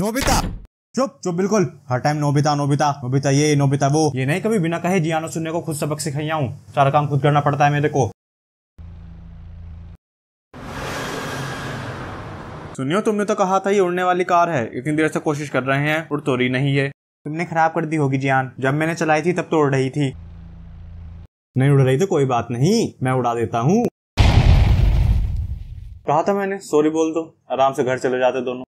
Nobita चुप चुप बिल्कुल हर टाइम नोबिता नोबिता नोबिता ये नोबिता वो ये नहीं कभी बिना कहे जियानो सुनने को खुद सबक सिखाया हूँ सारा काम खुद करना पड़ता है मेरे को सुनियो तुमने तो कहा था ये उड़ने वाली कार है इतनी देर से कोशिश कर रहे हैं उड़ तो रही नहीं है तुमने खराब कर दी होगी जियान जब मैंने चलाई थी तब तो उड़ रही थी नहीं उड़ रही तो कोई बात नहीं मैं उड़ा देता हूँ कहा था मैंने सॉरी बोल दो आराम से घर चले जाते दोनों